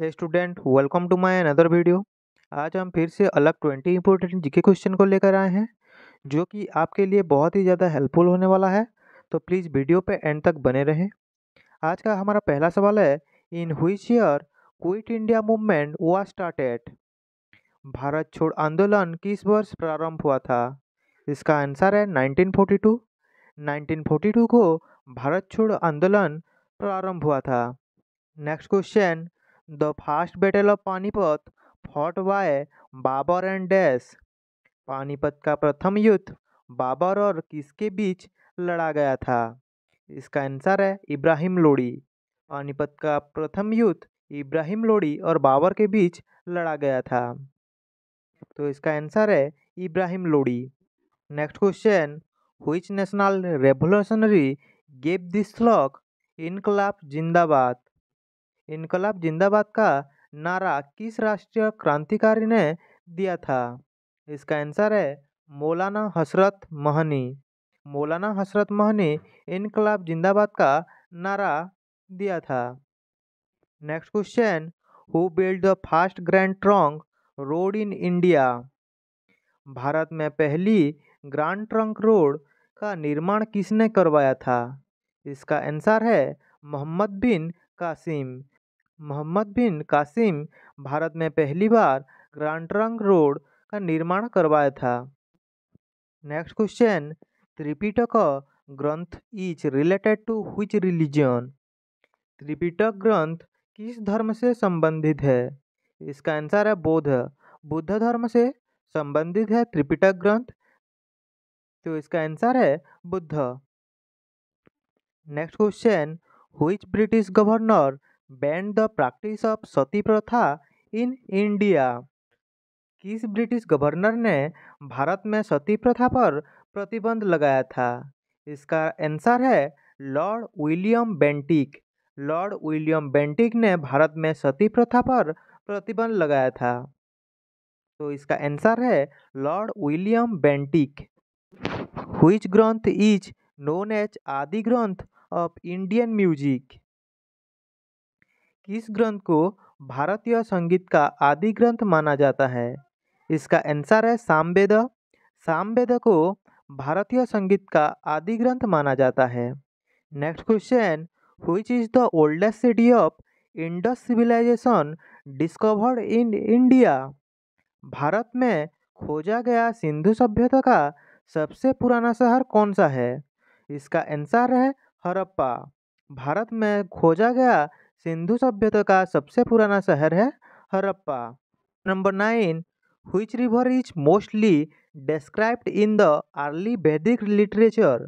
Hey student welcome to my another video आज हम फिर से अलग ट्वेंटी इंपोर्टेंट जीके क्वेश्चन को लेकर आए हैं जो कि आपके लिए बहुत ही ज़्यादा हेल्पफुल होने वाला है तो प्लीज़ वीडियो पे एंड तक बने रहें आज का हमारा पहला सवाल है in which year quit India movement हुआ स्टार्टेड भारत छोड़ आंदोलन किस वर्ष प्रारंभ हुआ था इसका आंसर है नाइनटीन फोर्टी को भारत छोड़ आंदोलन प्रारंभ हुआ था next question the first battle of Panipat fought by Babur and dash Panipat का प्रथम युद्ध बाबर और किसके बीच लड़ा गया था इसका आंसर है इब्राहिम लोड़ी पानीपत का प्रथम युद्ध इब्राहिम लोड़ी और बाबर के बीच लड़ा गया था तो इसका आंसर है Ibrahim Lodi next question which national revolutionary gave this lock इनकलाब जिंदाबाद इनकलाब जिंदाबाद का नारा किस राष्ट्रीय क्रांतिकारी ने दिया था इसका आंसर है मौलाना हसरत महनी मौलाना हसरत महनी इनकलाब जिंदाबाद का नारा दिया था next question who build the first Grand Trunk Road in India Bharat में पहली ग्रांड ट्रंक रोड का निर्माण किसने करवाया था इसका आंसर है मोहम्मद बिन कासिम मोहम्मद बिन कासिम भारत में पहली बार ग्रांड ट्रंक रोड का निर्माण करवाया था next question Tripitaka granth is related to which religion Tripitaka ग्रंथ किस धर्म से संबंधित है इसका आंसर है बौद्ध बुद्ध धर्म से संबंधित है त्रिपिटक ग्रंथ तो इसका आंसर है Buddha next question which British governor banned the practice of sati pratha in India किस ब्रिटिश गवर्नर ने भारत में सती प्रथा पर प्रतिबंध लगाया था इसका आंसर है Lord William Bentinck Lord William Bentinck ने भारत में सती प्रथा पर प्रतिबंध लगाया था तो इसका आंसर है Lord William Bentinck which granth is known as Adi Granth of Indian music किस ग्रंथ को भारतीय संगीत का आदि ग्रंथ माना जाता है इसका आंसर है सामवेद सामवेद को भारतीय संगीत का आदि ग्रंथ माना जाता है next question which is the oldest city of Indus civilisation discovered in India Bharat में खोजा गया सिंधु सभ्यता का सबसे पुराना शहर कौन सा है इसका आंसर है हरप्पा भारत में खोजा गया सिंधु सभ्यता का सबसे पुराना शहर है Harappa number nine which river is mostly described in the early Vedic literature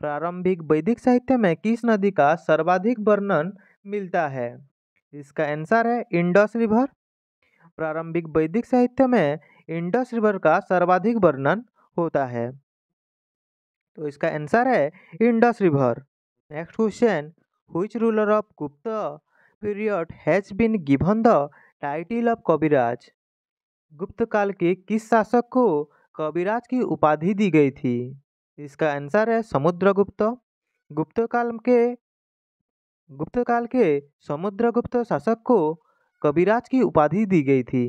प्रारंभिक वैदिक साहित्य में किस नदी का सर्वाधिक वर्णन मिलता है इसका आंसर है इंडस रिवर प्रारंभिक वैदिक साहित्य में इंडस रिवर का सर्वाधिक वर्णन होता है तो इसका आंसर है Indus river next question which ruler of Gupta period has been given the title of Kaviraj Gupta काल के किस शासक को कविराज की उपाधि दी गई थी इसका आंसर है समुद्रगुप्त गुप्त काल के गुप्त काल के समुद्रगुप्त शासक को कविराज की उपाधि दी गई थी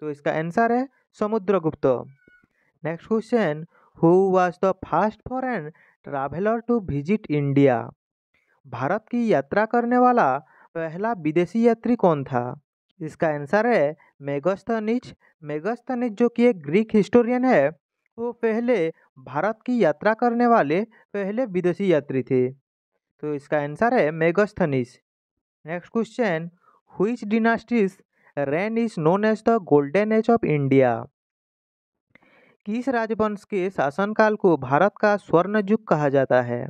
तो इसका आंसर है Samudragupta next question who was the first foreign traveller to visit India Bharat की यात्रा करने वाला पहला विदेशी यात्री कौन था इसका आंसर है मेगस्थनिज मेगस्थनिज जो कि एक ग्रीक हिस्टोरियन है वो पहले भारत की यात्रा करने वाले पहले विदेशी यात्री थे तो इसका आंसर है Megasthenes next question which dynasty's reign is known as the golden age of India किस राजवंश के शासनकाल को भारत का स्वर्ण युग कहा जाता है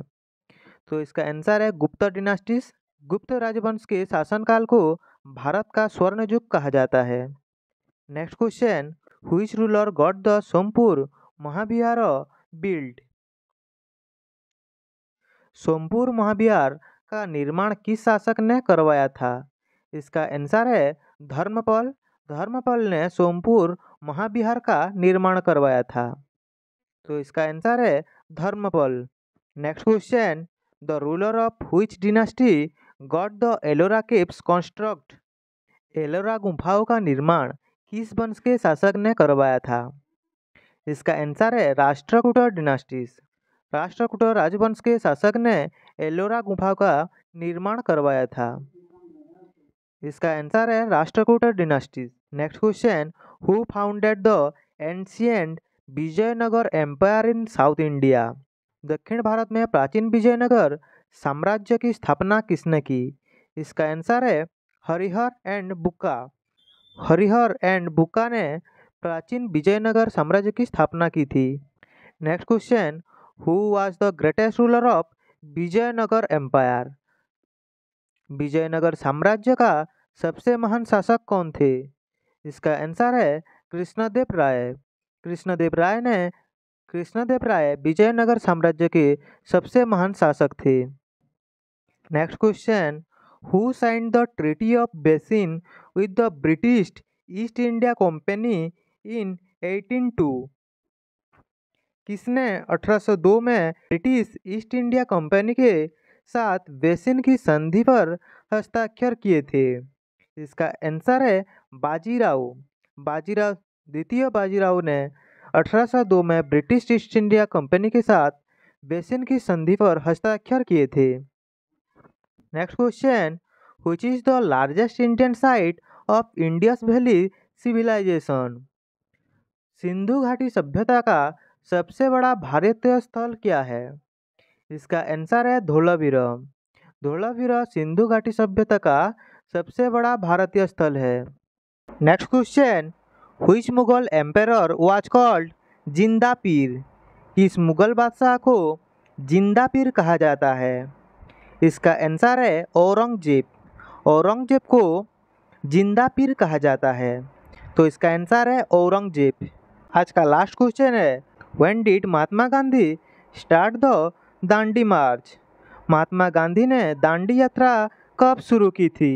तो इसका आंसर है गुप्ता डिनास्टिस गुप्त राजवंश के शासनकाल को भारत का स्वर्ण युग कहा जाता है next question which ruler got the Somapura Mahavihara build Somapura Mahavihara का निर्माण किस शासक ने करवाया था इसका आंसर है धर्मपाल धर्मपाल ने सोमपुर महाविहार का निर्माण करवाया था तो इसका आंसर है Dharmapala next question the ruler of which dynasty got the Ellora caves construct Ellora गुफाओं का निर्माण किस वंश के शासक ने करवाया था इसका आंसर है राष्ट्रकूट डिनास्टीज राष्ट्रकूट राजवंश के शासक ने एलोरा गुफा का निर्माण करवाया था इसका आंसर है Rashtrakuta dynasties next question who founded the ancient Vijayanagara empire in south India दक्षिण भारत में प्राचीन विजयनगर साम्राज्य की स्थापना किसने की इसका आंसर है हरिहर एंड बुक्का हरिहर एंड बुक्का ने प्राचीन विजयनगर साम्राज्य की स्थापना की थी next question who was the greatest ruler of Vijayanagara empire Vijayanagara साम्राज्य का सबसे महान शासक कौन थे इसका आंसर है कृष्णदेव राय कृष्णदेव राय ने कृष्णदेव राय विजयनगर साम्राज्य के सबसे महान शासक थे next question who sign the treaty of Bassein with the British East India Company in 182? किसने 1802 में ब्रिटिश ईस्ट इंडिया कंपनी के साथ बेसिन की संधि पर हस्ताक्षर किए थे इसका आंसर है बाजीराव बाजीराव द्वितीय बाजीराव ने 1802 में ब्रिटिश ईस्ट इंडिया कंपनी के साथ बेसिन की संधि पर हस्ताक्षर किए थे next question which is the largest Indian site of Indus valley civilisation Sindhu घाटी सभ्यता का सबसे बड़ा भारतीय स्थल क्या है इसका आंसर है धोलावीर धोलावीर सिंधु घाटी सभ्यता का सबसे बड़ा भारतीय स्थल है next question which Mughal emperor was called Zinda Pir इस मुगल बादशाह को जिंदा पीर कहा जाता है इसका आंसर है औरंगजेब औरंगजेब को जिंदा पीर कहा जाता है तो इसका आंसर है औरंगजेब आज का लास्ट क्वेश्चन है when did Mahatma Gandhi start the Dandi march Mahatma Gandhi ने दांडी यात्रा कब शुरू की थी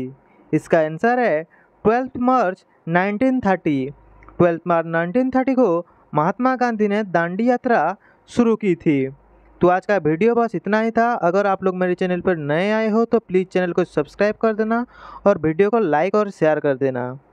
इसका आंसर है twelfth March 1930 twelfth March nineteen thirty को महात्मा गांधी ने दांडी यात्रा शुरू की थी तो आज का वीडियो बस इतना ही था अगर आप लोग मेरे चैनल पर नए आए हो तो प्लीज़ चैनल को सब्सक्राइब कर देना और वीडियो को लाइक और शेयर कर देना